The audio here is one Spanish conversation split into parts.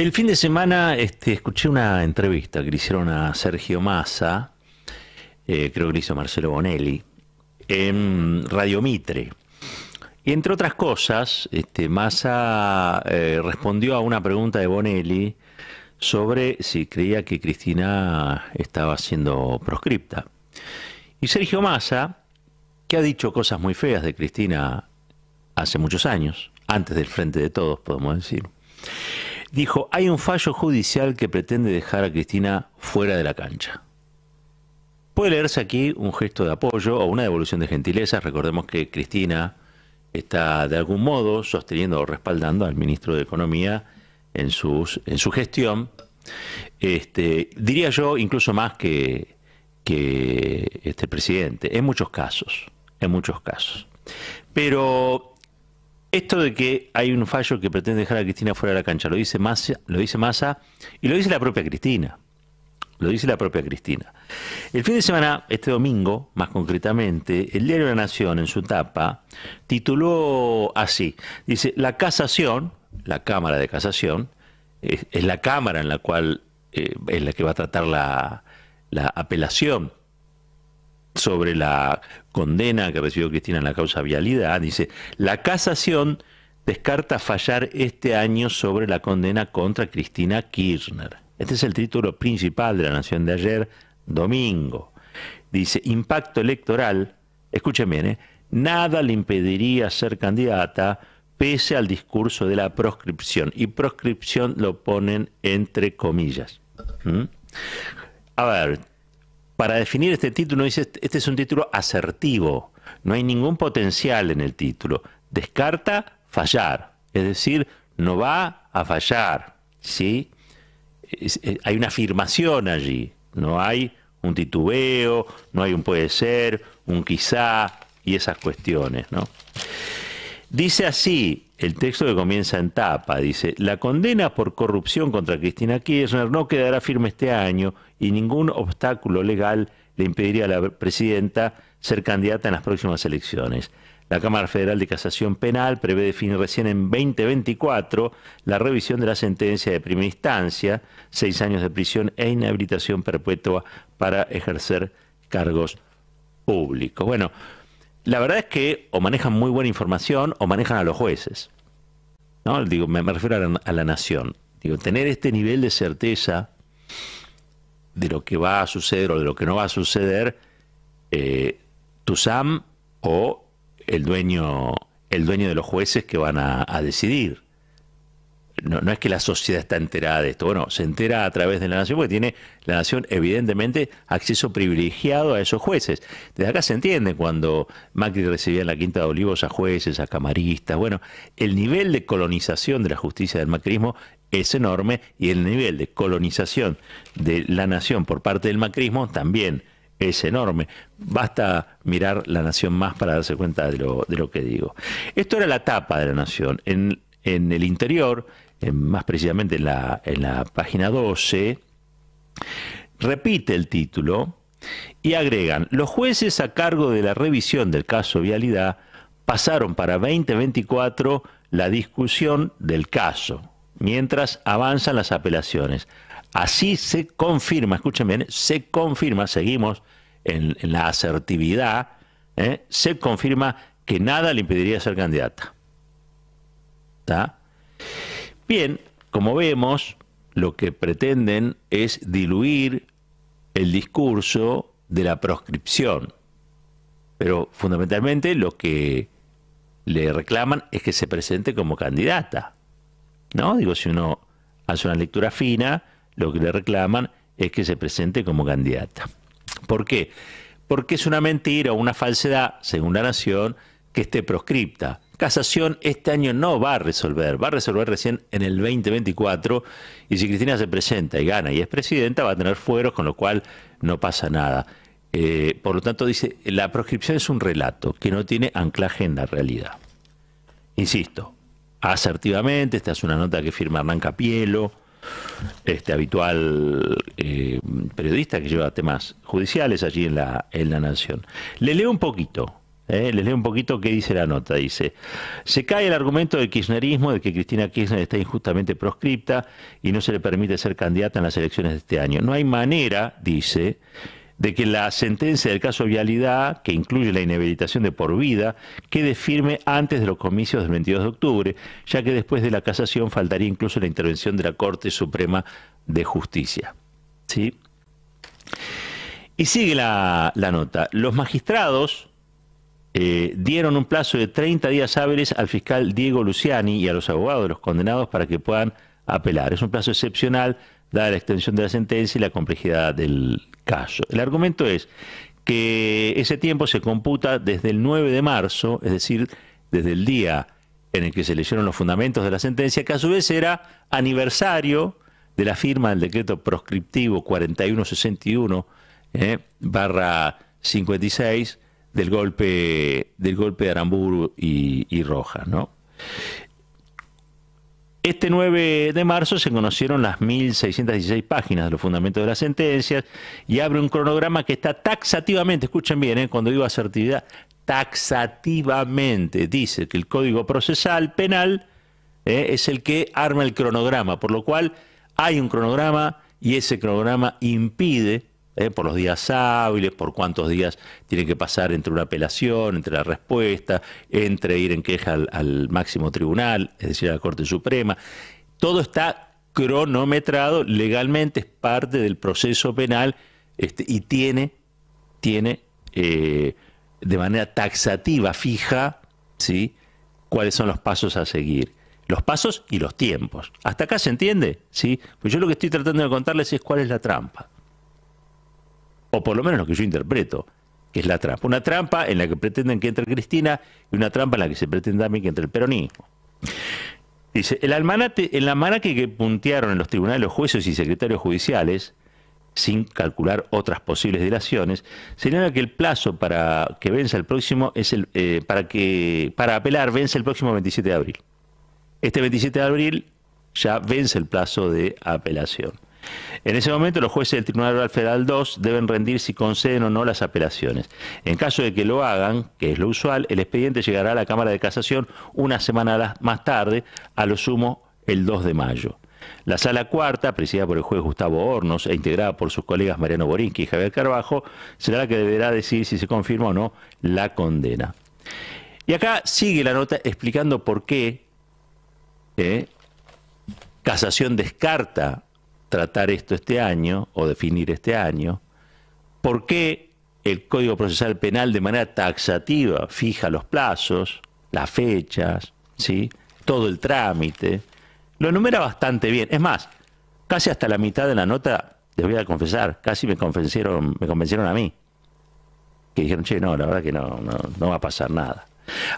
El fin de semana este, escuché una entrevista que le hicieron a Sergio Massa, eh, creo que le hizo Marcelo Bonelli, en Radio Mitre. Y entre otras cosas, este, Massa eh, respondió a una pregunta de Bonelli sobre si creía que Cristina estaba siendo proscripta. Y Sergio Massa, que ha dicho cosas muy feas de Cristina hace muchos años, antes del frente de todos, podemos decir, dijo, hay un fallo judicial que pretende dejar a Cristina fuera de la cancha. Puede leerse aquí un gesto de apoyo o una devolución de gentileza. Recordemos que Cristina está de algún modo sosteniendo o respaldando al ministro de Economía en, sus, en su gestión. Este, diría yo incluso más que, que este presidente, en muchos casos, en muchos casos. Pero esto de que hay un fallo que pretende dejar a Cristina fuera de la cancha, lo dice Massa, lo dice Massa y lo dice la propia Cristina. Lo dice la propia Cristina. El fin de semana, este domingo, más concretamente, el diario La Nación, en su tapa, tituló así. Dice, la casación, la Cámara de Casación, es, la Cámara en la cual, eh, es la que va a tratar la apelación sobre la condena que recibió Cristina en la causa Vialidad, dice, la casación descarta fallar este año sobre la condena contra Cristina Kirchner. Este es el título principal de la Nación de ayer, domingo. Dice, impacto electoral, escuchen bien, ¿eh? nada le impediría ser candidata pese al discurso de la proscripción. Y proscripción lo ponen entre comillas. A ver, para definir este título dice, este es un título asertivo, no hay ningún potencial en el título. Descarta fallar, es decir, no va a fallar, ¿sí? Eh, hay una afirmación allí, no hay un titubeo, no hay un puede ser, un quizá y esas cuestiones, ¿no? Dice así el texto que comienza en tapa, dice, la condena por corrupción contra Cristina Kirchner no quedará firme este año y ningún obstáculo legal le impediría a la presidenta ser candidata en las próximas elecciones. La Cámara Federal de Casación Penal prevé definir recién en 2024 la revisión de la sentencia de primera instancia, seis años de prisión e inhabilitación perpetua para ejercer cargos públicos. Bueno, la verdad es que o manejan muy buena información o manejan a los jueces. ¿no? Digo, me, refiero a la, a la nación. Digo, tener este nivel de certeza de lo que va a suceder o de lo que no va a suceder eh, Sam o el dueño, el dueño de los jueces que van a, decidir. No, no, es que la sociedad está enterada de esto, bueno, se entera a través de la nación, porque tiene la nación evidentemente acceso privilegiado a esos jueces. Desde acá se entiende cuando Macri recibía en la Quinta de Olivos a jueces, a camaristas, bueno, el nivel de colonización de la justicia del macrismo es enorme y el nivel de colonización de la nación por parte del macrismo también es enorme. Basta mirar La Nación más para darse cuenta de lo, que digo. Esto era la tapa de La Nación. En, el interior, más precisamente en la, en la página 12, repite el título y agregan, los jueces a cargo de la revisión del caso Vialidad pasaron para 2024 la discusión del caso mientras avanzan las apelaciones. Así se confirma, escuchen bien, se confirma, seguimos en, la asertividad, ¿eh? se confirma que nada le impediría ser candidata. Bien, como vemos, lo que pretenden es diluir el discurso de la proscripción. Pero fundamentalmente lo que le reclaman es que se presente como candidata. ¿no? Digo, si uno hace una lectura fina, lo que le reclaman es que se presente como candidata. ¿Por qué? Porque es una mentira o una falsedad, según la Nación, que esté proscripta. Casación este año no va a resolver, va a resolver recién en el 2024 y si Cristina se presenta y gana y es presidenta va a tener fueros, con lo cual no pasa nada. Eh, por lo tanto, dice, la proscripción es un relato que no tiene anclaje en la realidad. Insisto, asertivamente. Esta es una nota que firma Hernán Capielo, este habitual eh, periodista que lleva temas judiciales allí en la, en la Nación. Le leo un poquito. Eh, les leo un poquito qué dice la nota. Dice, se cae el argumento del kirchnerismo de que Cristina Kirchner está injustamente proscripta y no se le permite ser candidata en las elecciones de este año. No hay manera, dice, de que la sentencia del caso Vialidad, que incluye la inhabilitación de por vida, quede firme antes de los comicios del 22 de octubre, ya que después de la casación faltaría incluso la intervención de la Corte Suprema de Justicia. ¿Sí? Y sigue la, nota. Los magistrados eh, dieron un plazo de 30 días hábiles al fiscal Diego Luciani y a los abogados de los condenados para que puedan apelar. Es un plazo excepcional dada la extensión de la sentencia y la complejidad del caso. El argumento es que ese tiempo se computa desde el 9 de marzo, es decir, desde el día en el que se leyeron los fundamentos de la sentencia, que a su vez era aniversario de la firma del decreto proscriptivo 4161 56 eh, del golpe del golpe de Aramburu y, Roja, ¿no? Este 9 de marzo se conocieron las 1.616 páginas de los fundamentos de las sentencias y abre un cronograma que está taxativamente, escuchen bien, ¿eh? cuando digo asertividad, taxativamente dice que el Código Procesal Penal ¿eh? es el que arma el cronograma, por lo cual hay un cronograma y ese cronograma impide eh, por los días hábiles, por cuántos días tienen que pasar entre una apelación, entre la respuesta, entre ir en queja al, máximo tribunal, es decir, a la Corte Suprema. Todo está cronometrado legalmente, es parte del proceso penal este, y tiene, tiene eh, de manera taxativa, fija, ¿sí? cuáles son los pasos a seguir. Los pasos y los tiempos. Hasta acá se entiende, ¿sí? Pues yo lo que estoy tratando de contarles es cuál es la trampa o por lo menos lo que yo interpreto, que es la trampa. Una trampa en la que pretenden que entre Cristina y una trampa en la que se pretende también que entre el peronismo. Dice, el almanaque, el que puntearon en los tribunales los jueces y secretarios judiciales, sin calcular otras posibles dilaciones, señala que el plazo para que vence el próximo es el eh, para que para apelar vence el próximo 27 de abril. Este 27 de abril ya vence el plazo de apelación. En ese momento, los jueces del Tribunal Oral Federal 2 deben rendir si conceden o no las apelaciones. En caso de que lo hagan, que es lo usual, el expediente llegará a la Cámara de Casación una semana más tarde, a lo sumo el 2 de mayo. La sala cuarta, presidida por el juez Gustavo Hornos e integrada por sus colegas Mariano Borinsky y Javier Carbajo, será la que deberá decidir si se confirma o no la condena. Y acá sigue la nota explicando por qué eh, Casación descarta tratar esto este año o definir este año, por qué el Código Procesal Penal de manera taxativa fija los plazos, las fechas, ¿sí? todo el trámite, lo enumera bastante bien. Es más, casi hasta la mitad de la nota, les voy a confesar, casi me convencieron, me convencieron a mí, que dijeron, che, no, la verdad que no, no, no va a pasar nada.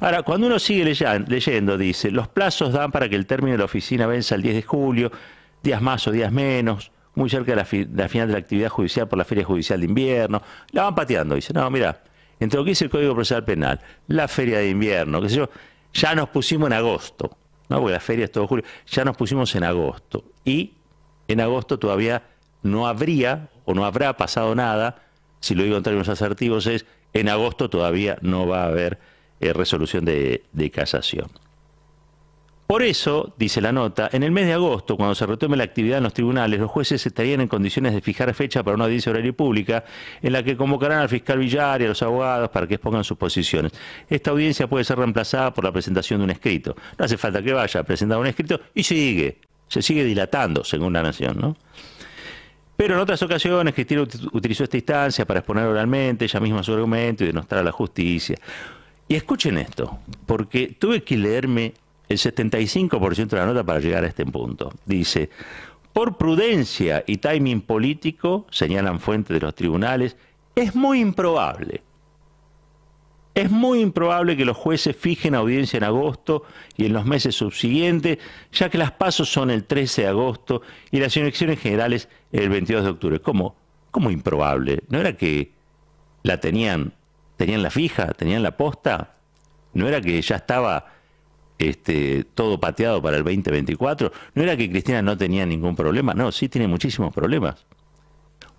Ahora, cuando uno sigue leyendo, dice, los plazos dan para que el término de la oficina venza el 10 de julio, días más o días menos, muy cerca de la, final de la actividad judicial por la Feria Judicial de Invierno. La van pateando, dice, no, mira, entre lo que dice el Código Procesal Penal, la Feria de Invierno, qué sé yo, ya nos pusimos en agosto, ¿no? porque la feria es todo julio, ya nos pusimos en agosto. Y en agosto todavía no habría o no habrá pasado nada, si lo digo en términos asertivos, es en agosto todavía no va a haber eh, resolución de casación. Por eso, dice la nota, en el mes de agosto, cuando se retome la actividad en los tribunales, los jueces estarían en condiciones de fijar fecha para una audiencia horaria pública en la que convocarán al fiscal Villar y a los abogados para que expongan sus posiciones. Esta audiencia puede ser reemplazada por la presentación de un escrito. No hace falta que vaya a presentar un escrito y sigue. Se sigue dilatando, según la Nación, ¿no? Pero en otras ocasiones, Cristina utilizó esta instancia para exponer oralmente ella misma su argumento y denostar a la justicia. Y escuchen esto, porque tuve que leerme el 75% de la nota para llegar a este punto. Dice, por prudencia y timing político, señalan fuentes de los tribunales, es muy improbable. Es muy improbable que los jueces fijen audiencia en agosto y en los meses subsiguientes, ya que las pasos son el 13 de agosto y las elecciones generales el 22 de octubre. ¿Cómo? ¿Cómo improbable? ¿No era que la tenían, tenían la fija, tenían la posta? ¿No era que ya estaba este, todo pateado para el 2024. No era que Cristina no tenía ningún problema, no, sí tiene muchísimos problemas.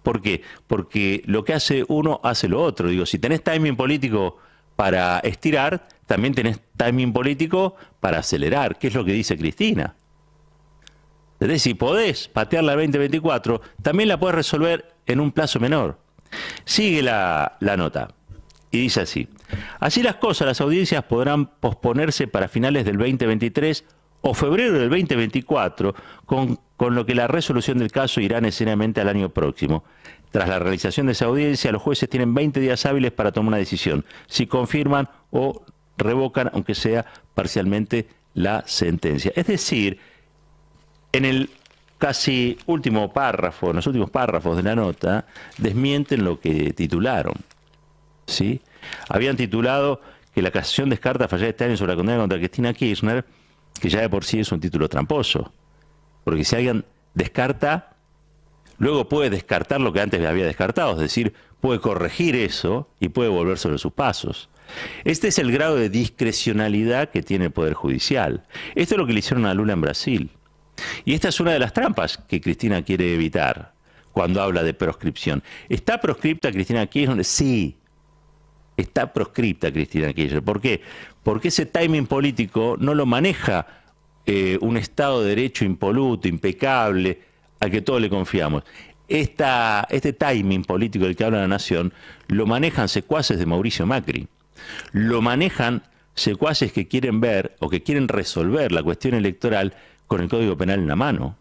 ¿Por qué? Porque lo que hace uno hace lo otro. Digo, si tenés timing político para estirar, también tenés timing político para acelerar, que es lo que dice Cristina. si podés patear la 2024, también la podés resolver en un plazo menor. Sigue la nota. Y dice así, así las cosas, las audiencias podrán posponerse para finales del 2023 o febrero del 2024, con, con lo que la resolución del caso irá necesariamente al año próximo. Tras la realización de esa audiencia, los jueces tienen 20 días hábiles para tomar una decisión, si confirman o revocan, aunque sea parcialmente, la sentencia. Es decir, en el casi último párrafo, en los últimos párrafos de la nota, desmienten lo que titularon. ¿sí? habían titulado que la casación descarta fallar este año sobre la condena contra Cristina Kirchner, que ya de por sí es un título tramposo. Porque si alguien descarta, luego puede descartar lo que antes había descartado, es decir, puede corregir eso y puede volver sobre sus pasos. Este es el grado de discrecionalidad que tiene el Poder Judicial. Esto es lo que le hicieron a Lula en Brasil. Y esta es una de las trampas que Cristina quiere evitar cuando habla de proscripción. ¿Está proscripta Cristina Kirchner? Sí, está proscripta Cristina Kirchner. ¿Por qué? Porque ese timing político no lo maneja eh, un Estado de Derecho impoluto, impecable, al que todos le confiamos. este timing político del que habla la Nación lo manejan secuaces de Mauricio Macri. Lo manejan secuaces que quieren ver o que quieren resolver la cuestión electoral con el Código Penal en la mano.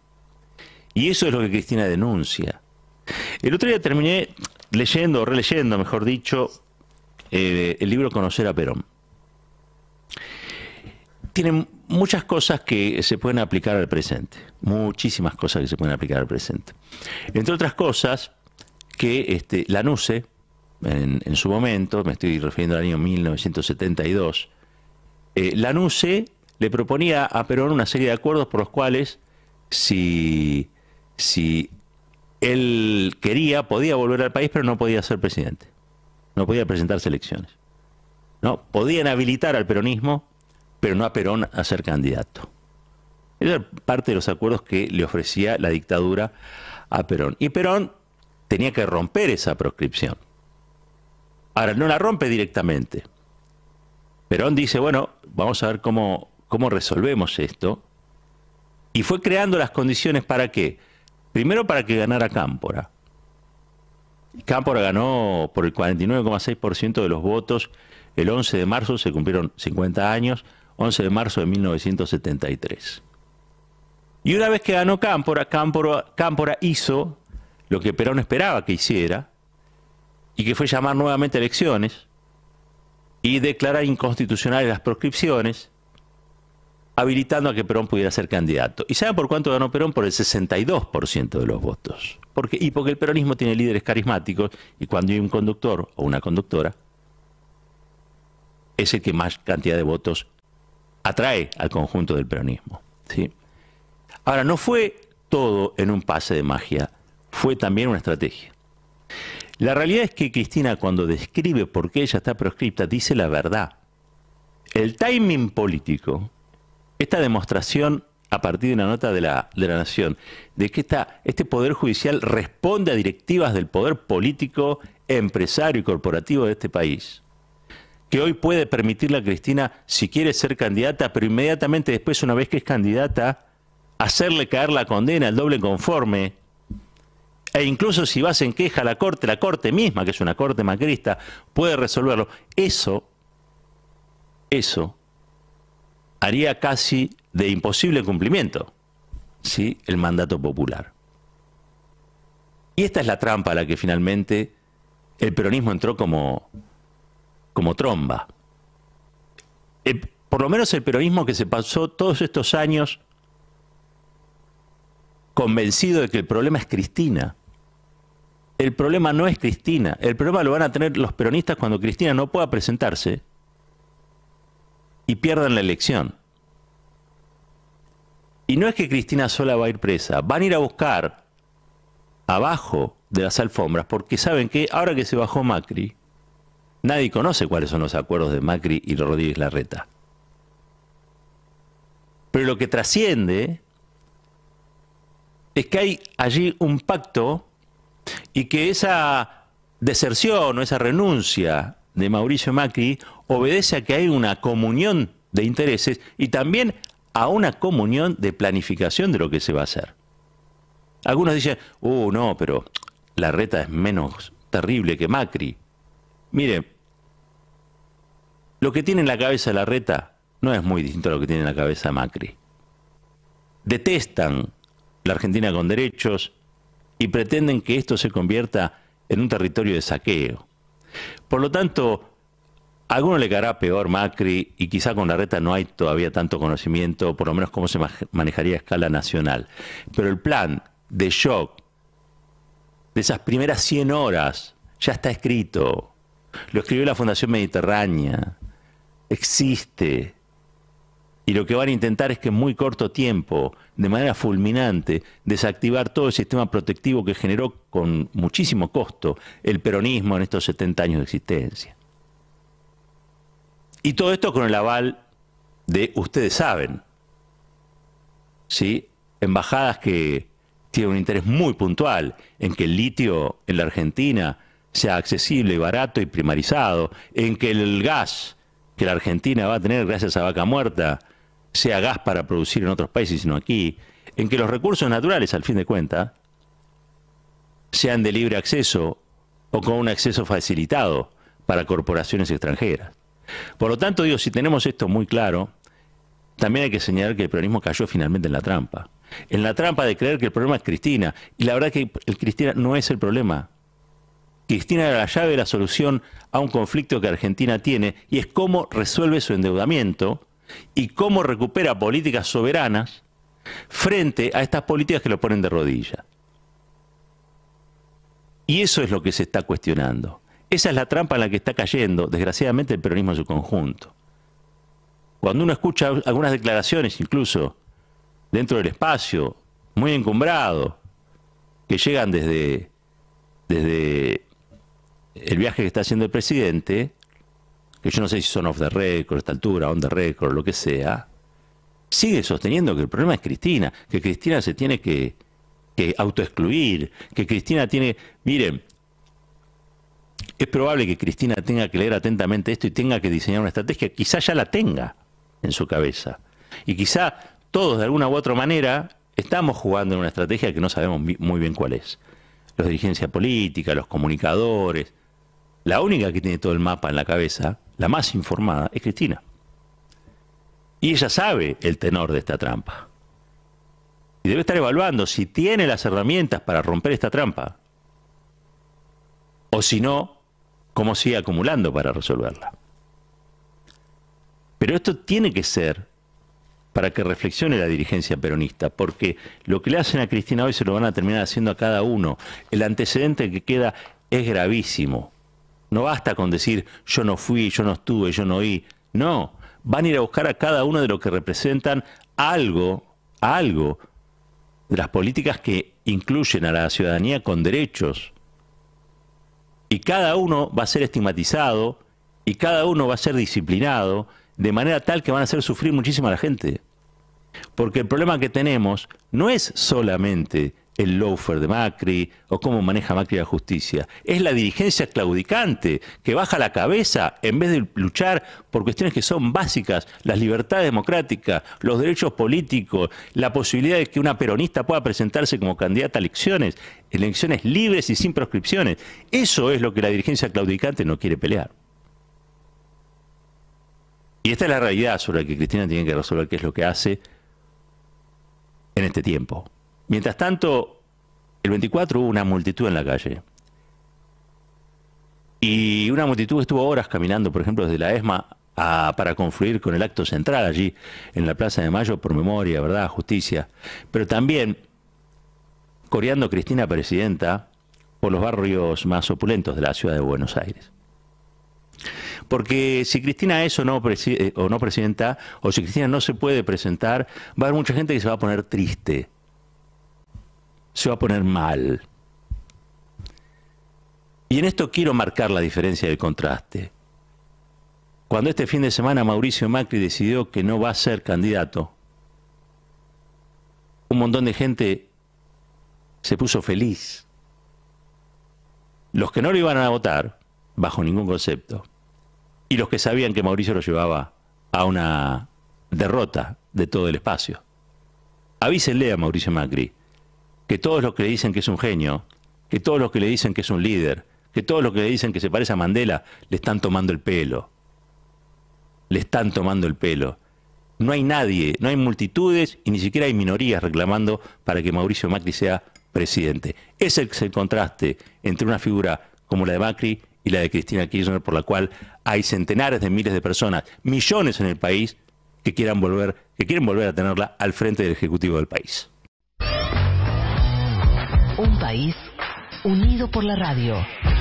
Y eso es lo que Cristina denuncia. El otro día terminé leyendo, o releyendo, mejor dicho, eh, el libro Conocer a Perón. Tiene muchas cosas que se pueden aplicar al presente, muchísimas cosas que se pueden aplicar al presente. Entre otras cosas, que este, Lanuse, en, su momento, me estoy refiriendo al año 1972, eh, Lanuse le proponía a Perón una serie de acuerdos por los cuales si él quería, podía volver al país, pero no podía ser presidente no podía presentarse elecciones. No, podían habilitar al peronismo, pero no a Perón a ser candidato. Era parte de los acuerdos que le ofrecía la dictadura a Perón. Y Perón tenía que romper esa proscripción. Ahora, no la rompe directamente. Perón dice, bueno, vamos a ver cómo, cómo resolvemos esto. Y fue creando las condiciones para qué. Primero para que ganara Cámpora. Cámpora ganó por el 49,6% de los votos. El 11 de marzo se cumplieron 50 años, 11 de marzo de 1973. Y una vez que ganó Cámpora, Cámpora, hizo lo que Perón esperaba que hiciera, y que fue llamar nuevamente elecciones y declarar inconstitucionales las proscripciones habilitando a que Perón pudiera ser candidato. ¿Y saben por cuánto ganó Perón? Por el 62% de los votos. y porque el peronismo tiene líderes carismáticos y cuando hay un conductor o una conductora, es el que más cantidad de votos atrae al conjunto del peronismo. ¿sí? Ahora, no fue todo en un pase de magia, fue también una estrategia. La realidad es que Cristina cuando describe por qué ella está proscripta dice la verdad. El timing político esta demostración a partir de una nota de la, Nación, de que este Poder Judicial responde a directivas del poder político, empresario y corporativo de este país, que hoy puede permitirle a Cristina, si quiere ser candidata, pero inmediatamente después, una vez que es candidata, hacerle caer la condena, el doble conforme, e incluso si vas en queja a la Corte, la Corte misma, que es una Corte macrista, puede resolverlo. Eso, eso haría casi de imposible cumplimiento ¿sí? el mandato popular. Y esta es la trampa a la que finalmente el peronismo entró como, como tromba. Eh, por lo menos el peronismo que se pasó todos estos años convencido de que el problema es Cristina. El problema no es Cristina, el problema lo van a tener los peronistas cuando Cristina no pueda presentarse y pierdan la elección. Y no es que Cristina sola va a ir presa, van a ir a buscar abajo de las alfombras, porque saben que ahora que se bajó Macri, nadie conoce cuáles son los acuerdos de Macri y Rodríguez Larreta. Pero lo que trasciende es que hay allí un pacto y que esa deserción o esa renuncia de Mauricio Macri obedece a que hay una comunión de intereses y también a una comunión de planificación de lo que se va a hacer. Algunos dicen, oh no, pero la reta es menos terrible que Macri. Mire, lo que tiene en la cabeza la reta no es muy distinto a lo que tiene en la cabeza Macri. Detestan la Argentina con derechos y pretenden que esto se convierta en un territorio de saqueo por lo tanto, a alguno le caerá peor Macri y quizá con la reta no hay todavía tanto conocimiento, por lo menos cómo se manejaría a escala nacional. Pero el plan de shock de esas primeras 100 horas ya está escrito. Lo escribió la Fundación Mediterránea. Existe y lo que van a intentar es que en muy corto tiempo, de manera fulminante, desactivar todo el sistema protectivo que generó con muchísimo costo el peronismo en estos 70 años de existencia. Y todo esto con el aval de, ustedes saben, ¿sí? embajadas que tienen un interés muy puntual en que el litio en la Argentina sea accesible, y barato y primarizado, en que el gas que la Argentina va a tener gracias a Vaca Muerta sea gas para producir en otros países, sino aquí, en que los recursos naturales, al fin de cuentas, sean de libre acceso o con un acceso facilitado para corporaciones extranjeras. Por lo tanto, digo, si tenemos esto muy claro, también hay que señalar que el peronismo cayó finalmente en la trampa. En la trampa de creer que el problema es Cristina. Y la verdad que el Cristina no es el problema. Cristina era la llave de la solución a un conflicto que Argentina tiene y es cómo resuelve su endeudamiento y cómo recupera políticas soberanas frente a estas políticas que lo ponen de rodillas. Y eso es lo que se está cuestionando. Esa es la trampa en la que está cayendo, desgraciadamente, el peronismo en su conjunto. Cuando uno escucha algunas declaraciones, incluso dentro del espacio, muy encumbrado, que llegan desde, desde el viaje que está haciendo el presidente, que yo no sé si son off the record, esta altura, on the record, lo que sea, sigue sosteniendo que el problema es Cristina, que Cristina se tiene que, que autoexcluir, que Cristina tiene... Miren, es probable que Cristina tenga que leer atentamente esto y tenga que diseñar una estrategia, quizá ya la tenga en su cabeza. Y quizá todos de alguna u otra manera estamos jugando en una estrategia que no sabemos muy bien cuál es. Los dirigencia política, los comunicadores, la única que tiene todo el mapa en la cabeza, la más informada, es Cristina. Y ella sabe el tenor de esta trampa. Y debe estar evaluando si tiene las herramientas para romper esta trampa. O si no, cómo sigue acumulando para resolverla. Pero esto tiene que ser para que reflexione la dirigencia peronista, porque lo que le hacen a Cristina hoy se lo van a terminar haciendo a cada uno. El antecedente que queda es gravísimo. No basta con decir yo no fui, yo no estuve, yo no oí. No, van a ir a buscar a cada uno de los que representan algo, algo de las políticas que incluyen a la ciudadanía con derechos. Y cada uno va a ser estigmatizado y cada uno va a ser disciplinado de manera tal que van a hacer sufrir muchísima a la gente. Porque el problema que tenemos no es solamente el loafer de Macri o cómo maneja Macri la justicia. Es la dirigencia claudicante que baja la cabeza en vez de luchar por cuestiones que son básicas, las libertades democráticas, los derechos políticos, la posibilidad de que una peronista pueda presentarse como candidata a elecciones, elecciones libres y sin proscripciones. Eso es lo que la dirigencia claudicante no quiere pelear. Y esta es la realidad sobre la que Cristina tiene que resolver qué es lo que hace en este tiempo. Mientras tanto, el 24 hubo una multitud en la calle. Y una multitud estuvo horas caminando, por ejemplo, desde la ESMA para confluir con el acto central allí en la Plaza de Mayo por memoria, verdad, justicia. Pero también coreando Cristina Presidenta por los barrios más opulentos de la ciudad de Buenos Aires. Porque si Cristina es o no, eh, o no presidenta, o si Cristina no se puede presentar, va a haber mucha gente que se va a poner triste se va a poner mal. Y en esto quiero marcar la diferencia del contraste. Cuando este fin de semana Mauricio Macri decidió que no va a ser candidato, un montón de gente se puso feliz. Los que no lo iban a votar, bajo ningún concepto, y los que sabían que Mauricio lo llevaba a una derrota de todo el espacio. Avísenle a Mauricio Macri que todos los que le dicen que es un genio, que todos los que le dicen que es un líder, que todos los que le dicen que se parece a Mandela, le están tomando el pelo. Le están tomando el pelo. No hay nadie, no hay multitudes y ni siquiera hay minorías reclamando para que Mauricio Macri sea presidente. Ese es el contraste entre una figura como la de Macri y la de Cristina Kirchner, por la cual hay centenares de miles de personas, millones en el país, que quieran volver, que quieren volver a tenerla al frente del Ejecutivo del país. Un país unido por la radio.